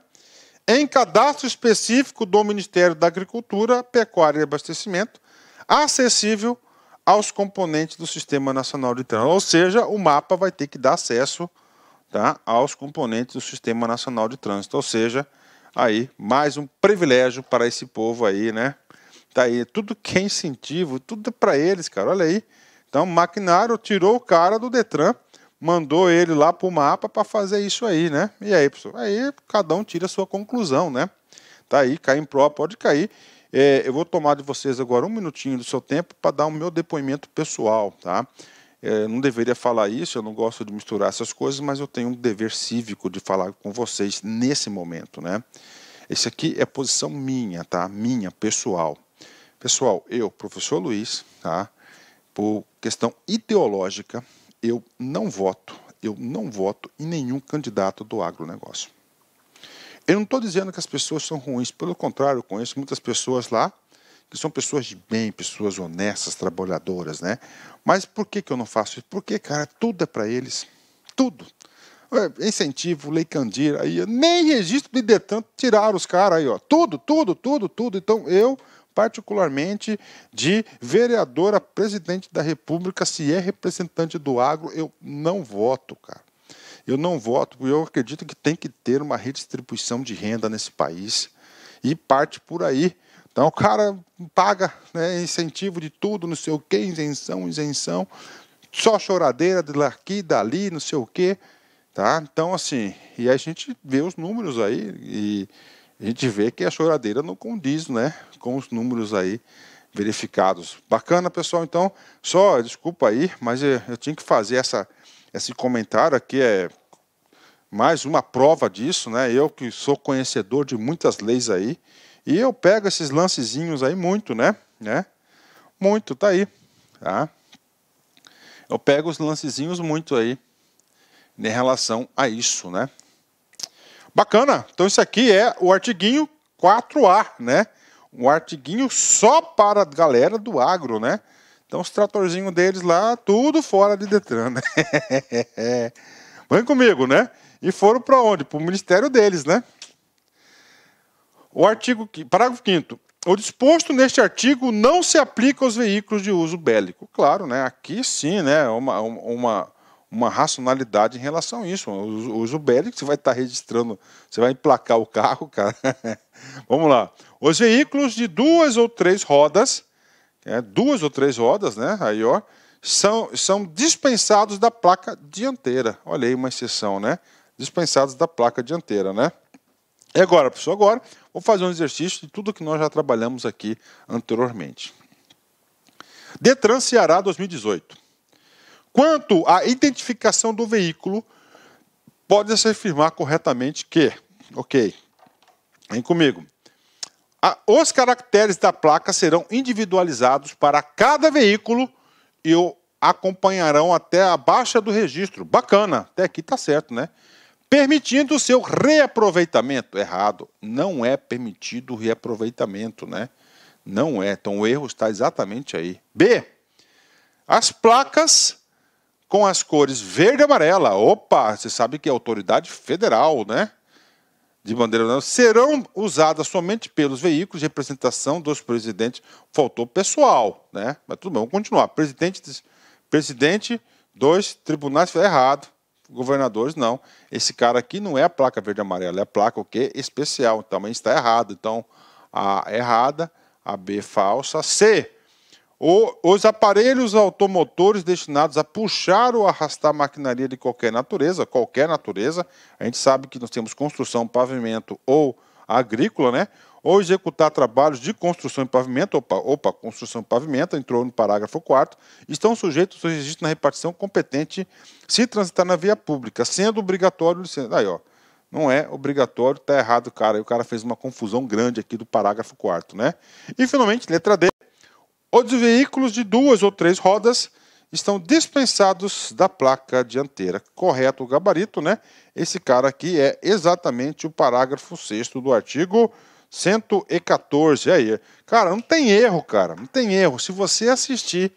Em cadastro específico do Ministério da Agricultura, Pecuária e Abastecimento, acessível aos componentes do Sistema Nacional de Trânsito. Ou seja, o mapa vai ter que dar acesso tá, aos componentes do Sistema Nacional de Trânsito. Ou seja, aí mais um privilégio para esse povo aí, né? Tá aí, tudo que é incentivo, tudo é para eles, cara. Olha aí. Então, maquinário tirou o cara do Detran, mandou ele lá para o mapa para fazer isso aí, né? E aí, pessoal, aí cada um tira a sua conclusão, né? Tá aí, cai em pró, pode cair. É, eu vou tomar de vocês agora um minutinho do seu tempo para dar o meu depoimento pessoal, tá? É, não deveria falar isso, eu não gosto de misturar essas coisas, mas eu tenho um dever cívico de falar com vocês nesse momento, né? Esse aqui é a posição minha, tá? Minha, pessoal. Pessoal, eu, professor Luiz, tá? Por questão ideológica, eu não voto, eu não voto em nenhum candidato do agronegócio. Eu não estou dizendo que as pessoas são ruins, pelo contrário, eu conheço muitas pessoas lá que são pessoas de bem, pessoas honestas, trabalhadoras, né? Mas por que, que eu não faço isso? Porque, cara, tudo é para eles. Tudo. É, incentivo, Lei Candir, aí nem registro de Detran tiraram os caras aí, ó. Tudo, tudo, tudo, tudo. Então eu, particularmente, de vereadora presidente da República, se é representante do agro, eu não voto, cara. Eu não voto, eu acredito que tem que ter uma redistribuição de renda nesse país e parte por aí. Então o cara paga né, incentivo de tudo, não sei o quê, isenção, isenção, só choradeira daqui, dali, não sei o quê. Tá? Então, assim, e a gente vê os números aí e a gente vê que a choradeira não condiz né, com os números aí verificados. Bacana, pessoal. Então, só desculpa aí, mas eu, eu tinha que fazer essa esse comentário aqui é mais uma prova disso, né? Eu que sou conhecedor de muitas leis aí, e eu pego esses lancezinhos aí muito, né? né? Muito, tá aí, tá? Eu pego os lancezinhos muito aí em relação a isso, né? Bacana. Então isso aqui é o artiguinho 4A, né? Um artiguinho só para a galera do agro, né? Então os tratorzinhos deles lá, tudo fora de Detran, né? Vem comigo, né? E foram para onde? Para o ministério deles, né? O artigo, parágrafo 5 o disposto neste artigo não se aplica aos veículos de uso bélico. Claro, né? aqui sim, né? uma, uma, uma racionalidade em relação a isso. O uso, uso bélico, você vai estar tá registrando, você vai emplacar o carro, cara. Vamos lá. Os veículos de duas ou três rodas é, duas ou três rodas, né? Aí, ó, são, são dispensados da placa dianteira. Olha aí uma exceção, né? Dispensados da placa dianteira, né? E agora, pessoal, agora vou fazer um exercício de tudo que nós já trabalhamos aqui anteriormente. Detran Ceará 2018. Quanto à identificação do veículo, pode-se afirmar corretamente que, ok, vem comigo, a, os caracteres da placa serão individualizados para cada veículo e o acompanharão até a baixa do registro. Bacana, até aqui tá certo, né? Permitindo o seu reaproveitamento. Errado, não é permitido o reaproveitamento, né? Não é, então o erro está exatamente aí. B. As placas com as cores verde e amarela. Opa, você sabe que é autoridade federal, né? de bandeira nacional serão usadas somente pelos veículos de representação dos presidentes. Faltou pessoal, né? Mas tudo bem, vamos continuar. Presidente, presidente dois tribunais, errado. Governadores, não. Esse cara aqui não é a placa verde amarela, é a placa o quê? Especial. Também então, está errado. Então, a errada, a B falsa, C os aparelhos automotores destinados a puxar ou arrastar maquinaria de qualquer natureza, qualquer natureza, a gente sabe que nós temos construção, pavimento ou agrícola, né? Ou executar trabalhos de construção e pavimento, opa, opa construção e pavimento, entrou no parágrafo 4, estão sujeitos ao registro na repartição competente se transitar na via pública, sendo obrigatório licença. Aí, ó, não é obrigatório, tá errado, cara. E o cara fez uma confusão grande aqui do parágrafo 4, né? E finalmente, letra D. Outros veículos de duas ou três rodas estão dispensados da placa dianteira. Correto o gabarito, né? Esse cara aqui é exatamente o parágrafo 6 do artigo 114. Aí, cara, não tem erro, cara, não tem erro. Se você assistir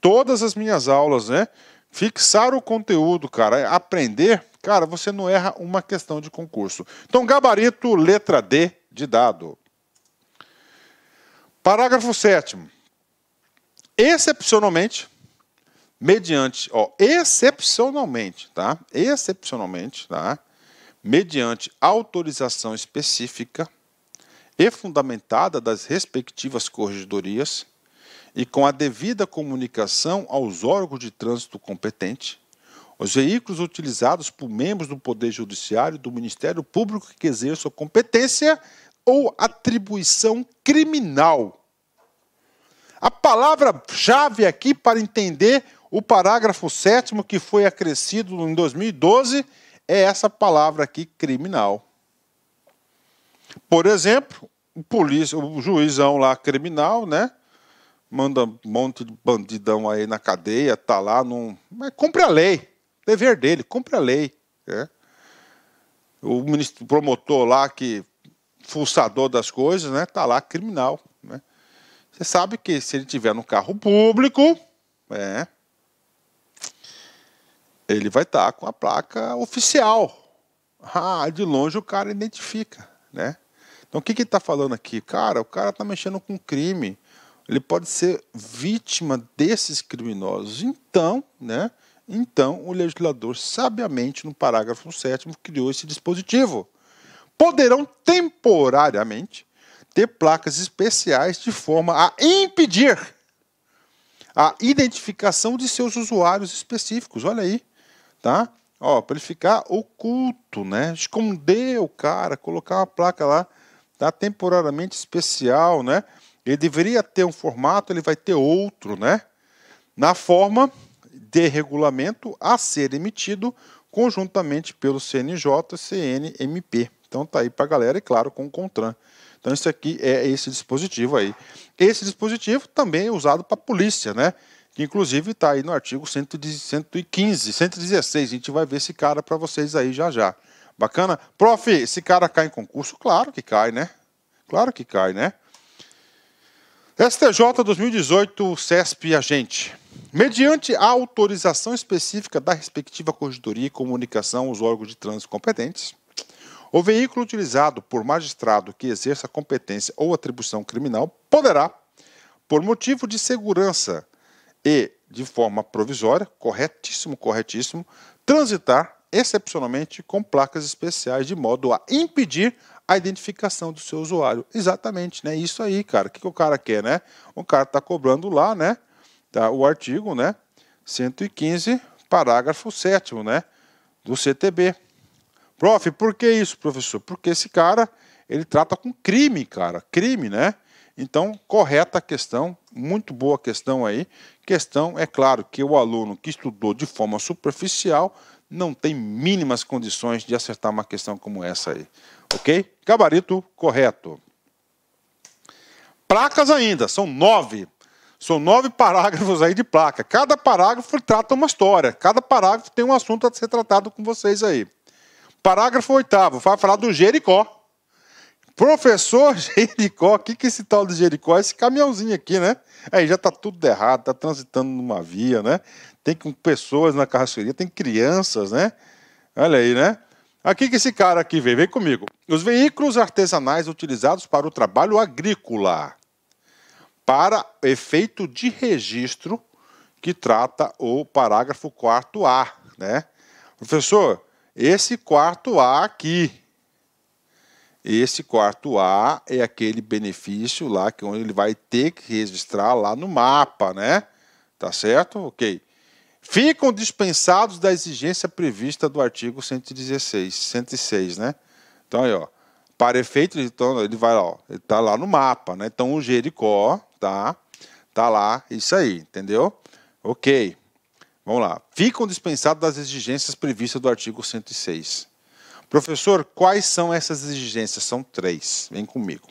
todas as minhas aulas, né? Fixar o conteúdo, cara, é aprender, cara, você não erra uma questão de concurso. Então, gabarito, letra D de dado. Parágrafo 7 excepcionalmente, mediante, ó, excepcionalmente, tá? Excepcionalmente, tá? Mediante autorização específica e fundamentada das respectivas corregedorias e com a devida comunicação aos órgãos de trânsito competente, os veículos utilizados por membros do Poder Judiciário do Ministério Público que exerçam competência ou atribuição criminal a palavra-chave aqui para entender o parágrafo 7 que foi acrescido em 2012 é essa palavra aqui, criminal. Por exemplo, o, polícia, o juizão lá criminal, né? Manda um monte de bandidão aí na cadeia, tá lá num. Mas cumpre a lei. Dever dele, cumpre a lei. Né? O ministro promotor lá que. Fulsador das coisas, né? Tá lá criminal. Você sabe que se ele tiver no carro público, é, ele vai estar tá com a placa oficial. Ah, de longe o cara identifica, né? Então o que que está falando aqui? Cara, o cara está mexendo com crime. Ele pode ser vítima desses criminosos. Então, né? Então o legislador sabiamente no parágrafo 7 criou esse dispositivo. Poderão temporariamente ter placas especiais de forma a impedir a identificação de seus usuários específicos. Olha aí, tá? Ó, para ele ficar oculto, né? Esconder o cara, colocar uma placa lá, tá? Temporariamente especial, né? Ele deveria ter um formato, ele vai ter outro, né? Na forma de regulamento a ser emitido conjuntamente pelo CNJ e CNMP. Então tá aí para a galera e é claro com o CONTRAN. Então, isso aqui é esse dispositivo aí. Esse dispositivo também é usado para a polícia, né? Que inclusive está aí no artigo 115, 116. A gente vai ver esse cara para vocês aí já já. Bacana? Prof, esse cara cai em concurso? Claro que cai, né? Claro que cai, né? STJ 2018, CESP agente. Mediante a autorização específica da respectiva corregedoria e comunicação aos órgãos de trânsito competentes, o veículo utilizado por magistrado que exerça competência ou atribuição criminal poderá, por motivo de segurança e de forma provisória, corretíssimo, corretíssimo, transitar excepcionalmente com placas especiais de modo a impedir a identificação do seu usuário. Exatamente, né? Isso aí, cara. O que, que o cara quer, né? O cara está cobrando lá, né? Tá, o artigo, né? 115, parágrafo 7, né? Do CTB. Prof, por que isso, professor? Porque esse cara, ele trata com crime, cara. Crime, né? Então, correta a questão, muito boa questão aí. Questão, é claro, que o aluno que estudou de forma superficial não tem mínimas condições de acertar uma questão como essa aí. Ok? Gabarito correto. Placas ainda, são nove. São nove parágrafos aí de placa. Cada parágrafo trata uma história. Cada parágrafo tem um assunto a ser tratado com vocês aí. Parágrafo oitavo. vai falar do Jericó. Professor Jericó, o que, que esse tal de Jericó? Esse caminhãozinho aqui, né? Aí já tá tudo errado, tá transitando numa via, né? Tem com pessoas na carroceria, tem crianças, né? Olha aí, né? Aqui que esse cara aqui vem vem comigo. Os veículos artesanais utilizados para o trabalho agrícola, para efeito de registro, que trata o parágrafo 4A, né? Professor, esse quarto A aqui, esse quarto A é aquele benefício lá que onde ele vai ter que registrar lá no mapa, né? Tá certo? Ok. Ficam dispensados da exigência prevista do artigo 116, 106, né? Então aí, ó, para efeito, então ele vai lá, ó, ele tá lá no mapa, né? Então o Jericó, tá? Tá lá, isso aí, entendeu? Ok. Vamos lá. Ficam dispensados das exigências previstas do artigo 106. Professor, quais são essas exigências? São três. Vem comigo.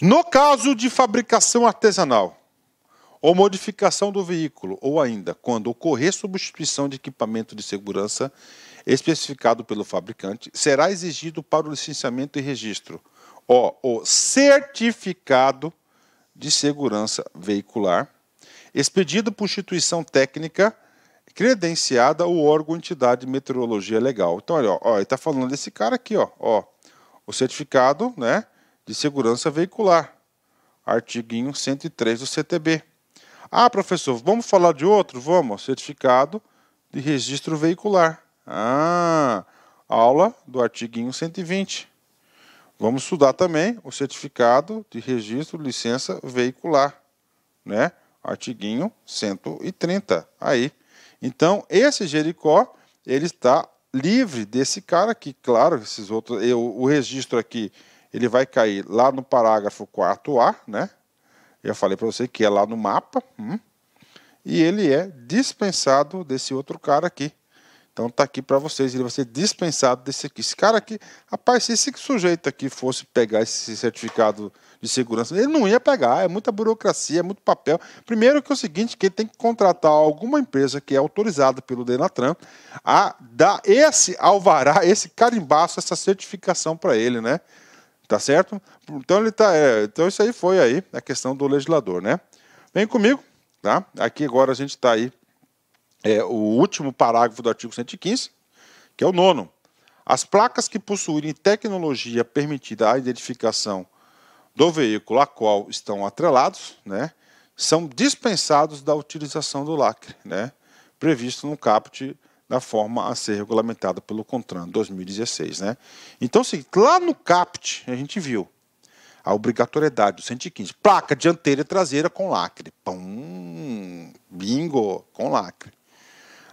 No caso de fabricação artesanal ou modificação do veículo, ou ainda quando ocorrer substituição de equipamento de segurança especificado pelo fabricante, será exigido para o licenciamento e registro ó, o certificado de segurança veicular expedido por instituição técnica credenciada ou órgão entidade de meteorologia legal. Então, olha, ó, ó ele está falando desse cara aqui, ó, ó, o certificado, né, de segurança veicular, artiguinho 103 do CTB. Ah, professor, vamos falar de outro? Vamos, certificado de registro veicular. Ah, aula do artiguinho 120. Vamos estudar também o certificado de registro licença veicular, né? Artiguinho 130. Aí. Então, esse Jericó, ele está livre desse cara aqui. Claro, esses outros. Eu, o registro aqui, ele vai cair lá no parágrafo 4A, né? Eu falei para você que é lá no mapa. Hum? E ele é dispensado desse outro cara aqui. Então tá aqui para vocês, ele vai ser dispensado desse aqui. Esse cara aqui, rapaz, se esse sujeito aqui fosse pegar esse certificado de segurança, ele não ia pegar, é muita burocracia, é muito papel. Primeiro que é o seguinte, que ele tem que contratar alguma empresa que é autorizada pelo Denatran a dar esse alvará, esse carimbaço, essa certificação para ele, né? Tá certo? Então ele tá, é, então isso aí foi aí a questão do legislador, né? Vem comigo, tá? Aqui agora a gente está aí é, o último parágrafo do artigo 115, que é o nono. As placas que possuírem tecnologia permitida à identificação do veículo a qual estão atrelados, né, são dispensados da utilização do lacre, né, previsto no caput da forma a ser regulamentada pelo CONTRAN 2016, né? Então, assim, lá no caput a gente viu a obrigatoriedade do 115, placa dianteira e traseira com lacre. Pum, bingo, com lacre.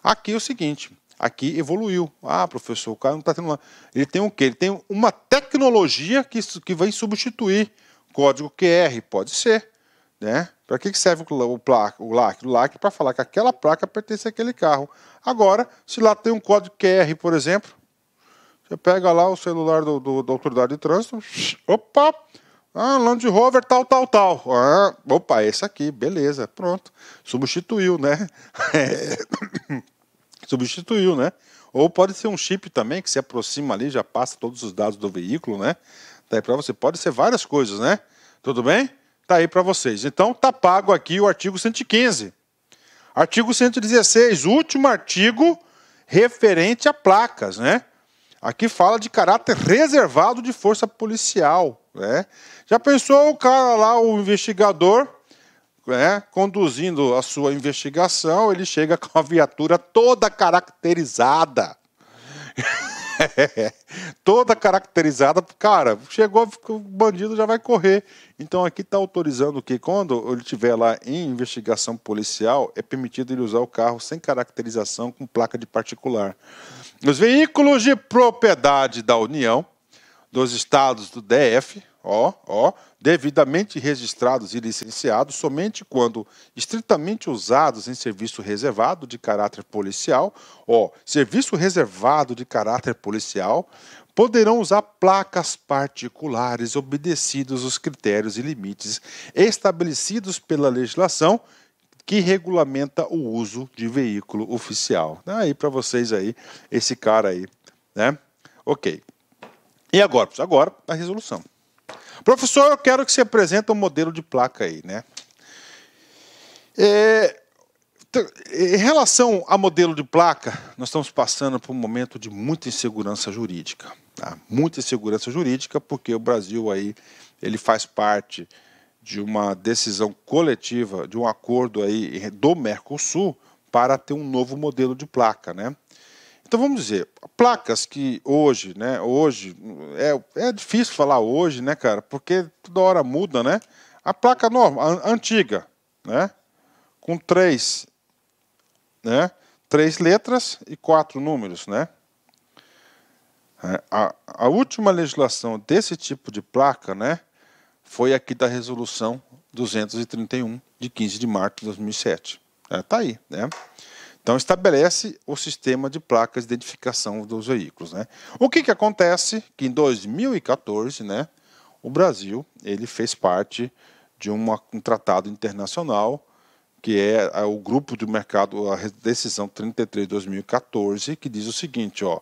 Aqui é o seguinte, aqui evoluiu. Ah, professor, o cara não está tendo uma... Ele tem o quê? Ele tem uma tecnologia que, que vem substituir código QR, pode ser. Né? Para que serve o, placa, o LAC? O LAC é para falar que aquela placa pertence àquele carro. Agora, se lá tem um código QR, por exemplo, você pega lá o celular do, do da autoridade de trânsito, opa, ah, Land Rover tal, tal, tal. Ah, opa, esse aqui, beleza, pronto. Substituiu, né? É, substituiu, né? Ou pode ser um chip também que se aproxima ali, já passa todos os dados do veículo, né? Daí para você. Pode ser várias coisas, né? Tudo bem? Tá aí para vocês. Então tá pago aqui o artigo 115. Artigo 116, último artigo referente a placas, né? Aqui fala de caráter reservado de força policial, né? Já pensou o cara lá, o investigador, né, conduzindo a sua investigação, ele chega com a viatura toda caracterizada. toda caracterizada, cara, chegou, o bandido já vai correr. Então aqui está autorizando que quando ele estiver lá em investigação policial, é permitido ele usar o carro sem caracterização com placa de particular. Os veículos de propriedade da União, dos estados do DF, ó, ó, devidamente registrados e licenciados somente quando estritamente usados em serviço reservado de caráter policial, ou serviço reservado de caráter policial, poderão usar placas particulares obedecidos os critérios e limites estabelecidos pela legislação que regulamenta o uso de veículo oficial. Aí para vocês aí esse cara aí, né? OK. E agora, agora a resolução. Professor, eu quero que você apresente um modelo de placa aí, né? É, em relação a modelo de placa, nós estamos passando por um momento de muita insegurança jurídica. Tá? Muita insegurança jurídica, porque o Brasil aí ele faz parte de uma decisão coletiva, de um acordo aí do Mercosul para ter um novo modelo de placa, né? Então vamos dizer, placas que hoje, né? Hoje é, é difícil falar hoje, né, cara? Porque toda hora muda, né? A placa normal, antiga, né? Com três, né? Três letras e quatro números, né? É, a, a última legislação desse tipo de placa, né? Foi aqui da resolução 231 de 15 de março de 2007. É, tá aí, né? Então estabelece o sistema de placas de identificação dos veículos, né? O que que acontece que em 2014, né, o Brasil ele fez parte de uma, um tratado internacional que é, é o grupo do mercado, a decisão 33 de 2014, que diz o seguinte, ó,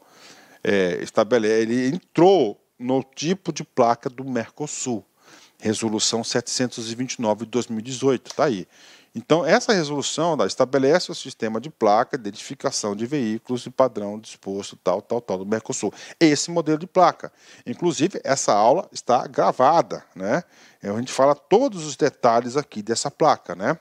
é, estabelece, ele entrou no tipo de placa do Mercosul, resolução 729 de 2018, tá aí. Então, essa resolução da né, estabelece o sistema de placa, de identificação de veículos e padrão disposto, tal, tal, tal, do Mercosul. Esse modelo de placa. Inclusive, essa aula está gravada, né? É, a gente fala todos os detalhes aqui dessa placa, né?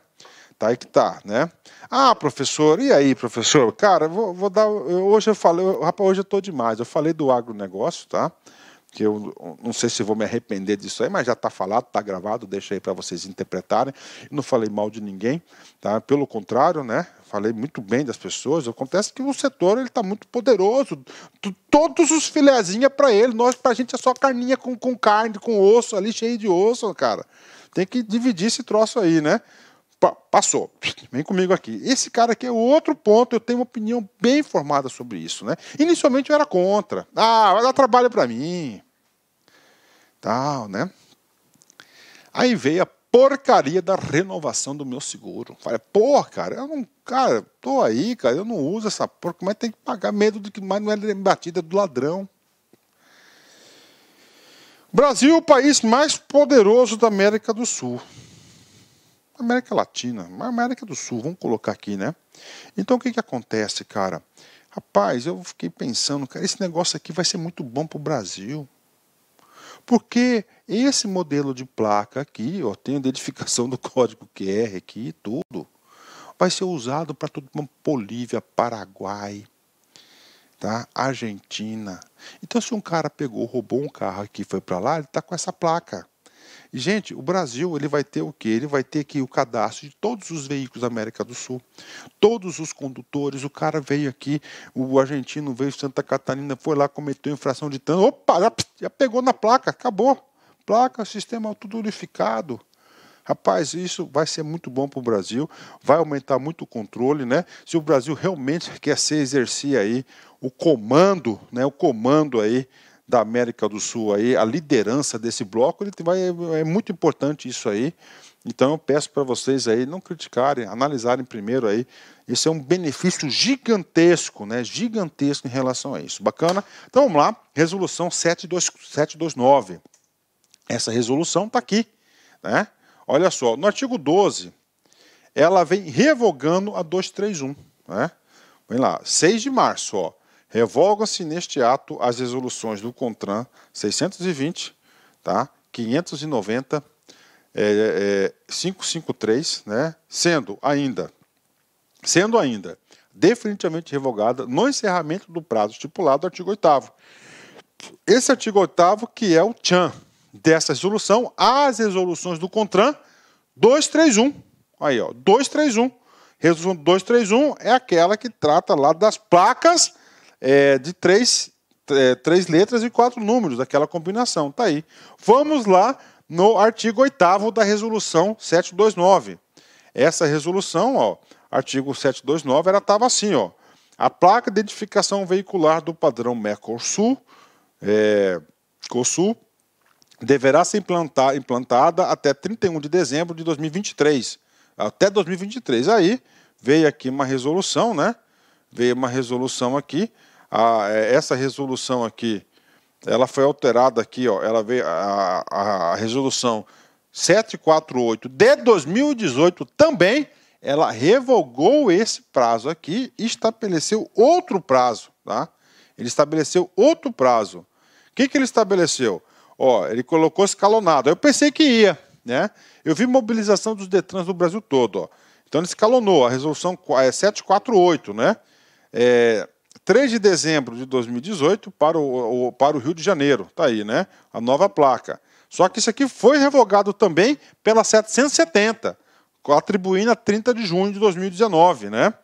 Tá aí que tá, né? Ah, professor, e aí, professor? Cara, vou, vou dar. Eu, hoje eu falei, eu, rapaz, hoje eu tô demais. Eu falei do agronegócio, tá? que eu não sei se vou me arrepender disso aí, mas já está falado, está gravado, deixa aí para vocês interpretarem. Eu não falei mal de ninguém, tá? Pelo contrário, né? Falei muito bem das pessoas. Acontece que o setor ele está muito poderoso. Todos os filézinhos é para ele. Nós para a gente é só carninha com, com carne, com osso ali cheio de osso, cara. Tem que dividir esse troço aí, né? passou. Vem comigo aqui. Esse cara aqui é outro ponto, eu tenho uma opinião bem formada sobre isso, né? Inicialmente eu era contra. Ah, vai dar trabalho para mim. Tal, né? Aí veio a porcaria da renovação do meu seguro. Falei, porra, cara, eu não, cara, tô aí, cara, eu não uso essa porca, mas tem que pagar medo de que mais não é batida do ladrão. Brasil, o país mais poderoso da América do Sul. América Latina, América do Sul, vamos colocar aqui, né? Então o que, que acontece, cara? Rapaz, eu fiquei pensando, cara, esse negócio aqui vai ser muito bom para o Brasil. Porque esse modelo de placa aqui, ó, tem a identificação do código QR aqui tudo, vai ser usado para tudo como Bolívia, Paraguai, tá? Argentina. Então, se um cara pegou, roubou um carro aqui e foi para lá, ele está com essa placa gente, o Brasil ele vai ter o quê? Ele vai ter aqui o cadastro de todos os veículos da América do Sul, todos os condutores. O cara veio aqui, o argentino veio de Santa Catarina, foi lá, cometeu infração de trânsito. Opa, já, já pegou na placa, acabou. Placa, sistema tudo unificado. Rapaz, isso vai ser muito bom para o Brasil, vai aumentar muito o controle, né? Se o Brasil realmente quer ser exercer aí o comando, né? O comando aí da América do Sul aí, a liderança desse bloco, ele vai, é muito importante isso aí. Então eu peço para vocês aí não criticarem, analisarem primeiro aí. Esse é um benefício gigantesco, né? Gigantesco em relação a isso. Bacana? Então vamos lá, resolução 729. Essa resolução está aqui, né? Olha só, no artigo 12, ela vem revogando a 231, né? Vem lá, 6 de março, ó. Revogam-se neste ato as resoluções do CONTRAN 620, tá? 590, é, é, 553, né? sendo ainda, sendo ainda definitivamente revogada no encerramento do prazo estipulado no artigo 8 Esse artigo 8 que é o TCHAN dessa resolução, as resoluções do CONTRAN 231. Aí, ó, 231. Resolução 231 é aquela que trata lá das placas é, de três, é, três letras e quatro números, daquela combinação. Tá aí. Vamos lá no artigo 8 da resolução 729. Essa resolução, ó, artigo 729, ela estava assim, ó. A placa de identificação veicular do padrão Mercosul, é, COSUL, deverá ser implantar, implantada até 31 de dezembro de 2023. Até 2023. Aí veio aqui uma resolução, né? Veio uma resolução aqui a, é, essa resolução aqui, ela foi alterada aqui, ó, ela veio a, a, a resolução 748 de 2018 também, ela revogou esse prazo aqui e estabeleceu outro prazo, tá? Ele estabeleceu outro prazo. O que, que ele estabeleceu? Ó, ele colocou escalonado. Eu pensei que ia, né? Eu vi mobilização dos Detrans do Brasil todo, ó. Então ele escalonou a resolução 748, é, né? É, 3 de dezembro de 2018 para o, o, para o Rio de Janeiro. Está aí, né? A nova placa. Só que isso aqui foi revogado também pela 770, atribuindo a 30 de junho de 2019, né?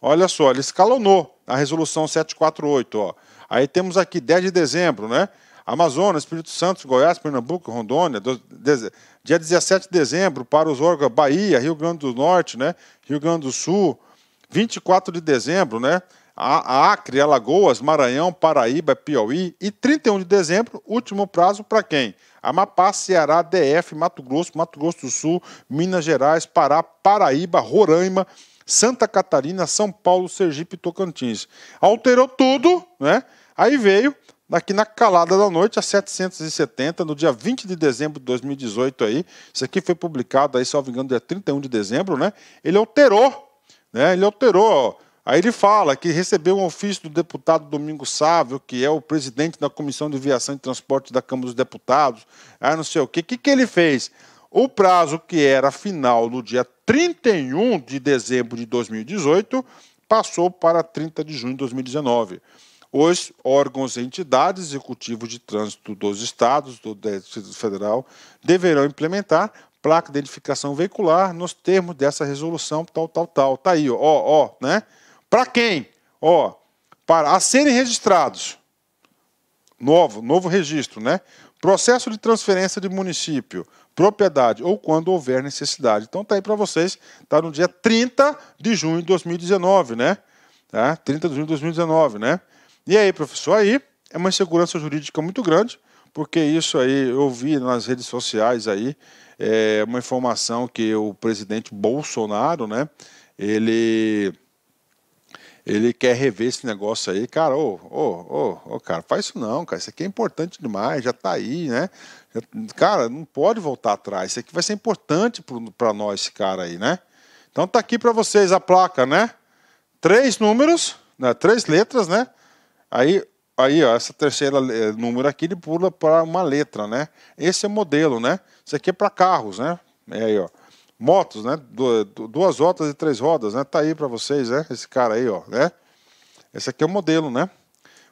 Olha só, ele escalonou a resolução 748, ó. Aí temos aqui 10 de dezembro, né? Amazonas, Espírito Santo, Goiás, Pernambuco, Rondônia, do, de, dia 17 de dezembro para os órgãos Bahia, Rio Grande do Norte, né? Rio Grande do Sul, 24 de dezembro, né? a Acre, Alagoas, Maranhão, Paraíba, Piauí e 31 de dezembro, último prazo para quem? Amapá, Ceará, DF, Mato Grosso, Mato Grosso do Sul, Minas Gerais, Pará, Paraíba, Roraima, Santa Catarina, São Paulo, Sergipe e Tocantins. Alterou tudo, né? Aí veio aqui na calada da noite, a 770, no dia 20 de dezembro de 2018 aí. Isso aqui foi publicado aí, se não me engano, dia 31 de dezembro, né? Ele alterou, né? Ele alterou, ó Aí ele fala que recebeu um ofício do deputado Domingos Sávio, que é o presidente da Comissão de Viação e Transporte da Câmara dos Deputados, Aí ah, não sei o quê. O que, que ele fez? O prazo que era final no dia 31 de dezembro de 2018 passou para 30 de junho de 2019. Os órgãos e entidades executivos de trânsito dos estados, do Distrito Federal, deverão implementar placa de identificação veicular nos termos dessa resolução tal, tal, tal. Tá aí, ó, ó, né? Para quem? Ó, para a serem registrados. Novo, novo registro, né? Processo de transferência de município, propriedade ou quando houver necessidade. Então tá aí para vocês, tá no dia 30 de junho de 2019, né? Tá? 30 de junho de 2019, né? E aí, professor, aí é uma insegurança jurídica muito grande, porque isso aí eu vi nas redes sociais aí, é uma informação que o presidente Bolsonaro, né, ele ele quer rever esse negócio aí, cara, ô, ô, ô, ô, cara, faz isso não, cara, isso aqui é importante demais, já tá aí, né? Já, cara, não pode voltar atrás, isso aqui vai ser importante para nós, esse cara aí, né? Então tá aqui para vocês a placa, né? Três números, né? três letras, né? Aí, aí ó, essa terceira eh, número aqui ele pula para uma letra, né? Esse é o modelo, né? Isso aqui é para carros, né? É aí, ó motos, né? Duas rodas e três rodas, né? Tá aí para vocês, né? Esse cara aí, ó, né? Esse aqui é o modelo, né?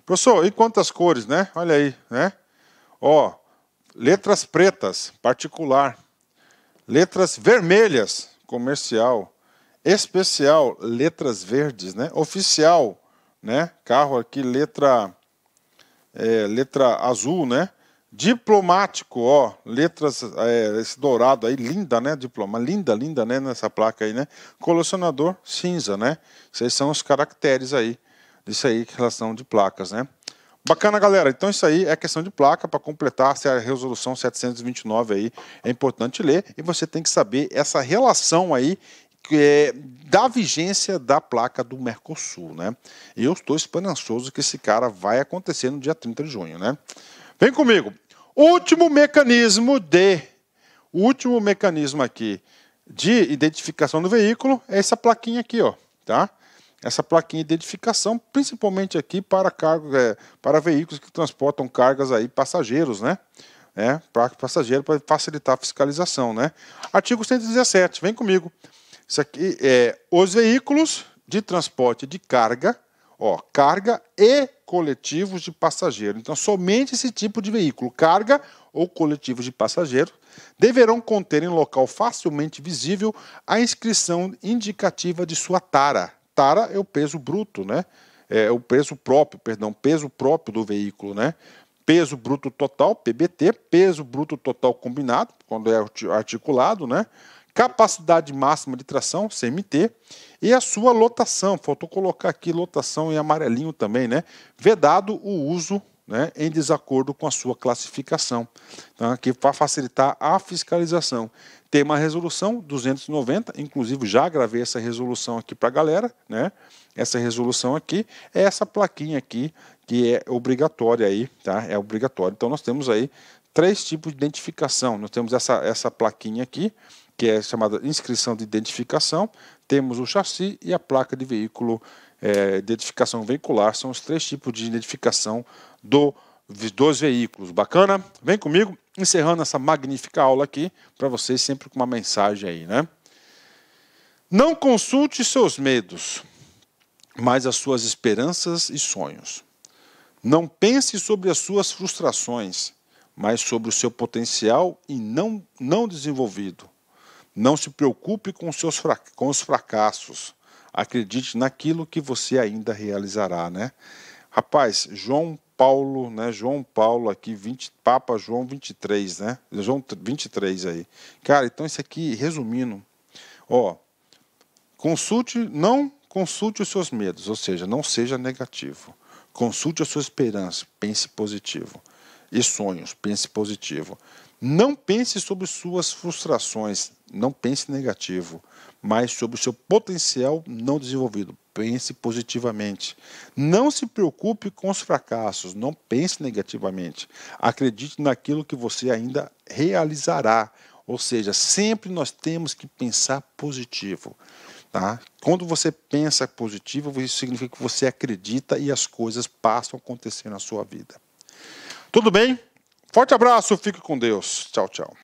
Professor, e quantas cores, né? Olha aí, né? Ó, letras pretas, particular. Letras vermelhas, comercial. Especial, letras verdes, né? Oficial, né? Carro aqui, letra, é, letra azul, né? Diplomático, ó, letras, é, esse dourado aí, linda, né? Diploma, linda, linda, né? Nessa placa aí, né? Colecionador cinza, né? Esses são os caracteres aí, disso aí, que relação de placas, né? Bacana, galera. Então, isso aí é questão de placa para completar se a resolução 729 aí. É importante ler e você tem que saber essa relação aí é, da vigência da placa do Mercosul, né? Eu estou esperançoso que esse cara vai acontecer no dia 30 de junho, né? Vem comigo. Último mecanismo de. O último mecanismo aqui de identificação do veículo é essa plaquinha aqui, ó, tá? Essa plaquinha de identificação, principalmente aqui para, cargo, é, para veículos que transportam cargas aí, passageiros, né? É, para passageiro, para facilitar a fiscalização, né? Artigo 117, vem comigo. Isso aqui é os veículos de transporte de carga Ó, carga e coletivos de passageiro. Então, somente esse tipo de veículo, carga ou coletivos de passageiro, deverão conter em local facilmente visível a inscrição indicativa de sua tara. Tara é o peso bruto, né? É o peso próprio, perdão, peso próprio do veículo, né? Peso bruto total, PBT, peso bruto total combinado, quando é articulado, né? capacidade máxima de tração, CMT, e a sua lotação. Faltou colocar aqui lotação em amarelinho também, né? Vedado o uso né, em desacordo com a sua classificação, então aqui para facilitar a fiscalização. Tem uma resolução 290, inclusive já gravei essa resolução aqui para a galera, né? Essa resolução aqui é essa plaquinha aqui que é obrigatória aí, tá? É obrigatório. Então nós temos aí três tipos de identificação. Nós temos essa, essa plaquinha aqui, que é chamada inscrição de identificação, temos o chassi e a placa de veículo, é, identificação veicular, são os três tipos de identificação do, dos veículos. Bacana? Vem comigo, encerrando essa magnífica aula aqui, para vocês sempre com uma mensagem aí, né? Não consulte seus medos, mas as suas esperanças e sonhos. Não pense sobre as suas frustrações, mas sobre o seu potencial e não, não desenvolvido. Não se preocupe com, seus com os fracassos. Acredite naquilo que você ainda realizará, né? Rapaz, João Paulo, né? João Paulo aqui, 20, Papa João 23, né? João 23 aí. Cara, então isso aqui, resumindo, ó, consulte, não consulte os seus medos, ou seja, não seja negativo. Consulte a sua esperança, pense positivo. E sonhos, pense positivo. Não pense sobre suas frustrações, não pense negativo, mas sobre o seu potencial não desenvolvido. Pense positivamente. Não se preocupe com os fracassos, não pense negativamente. Acredite naquilo que você ainda realizará. Ou seja, sempre nós temos que pensar positivo. Tá? Quando você pensa positivo, isso significa que você acredita e as coisas passam a acontecer na sua vida. Tudo bem? Forte abraço, fique com Deus. Tchau, tchau.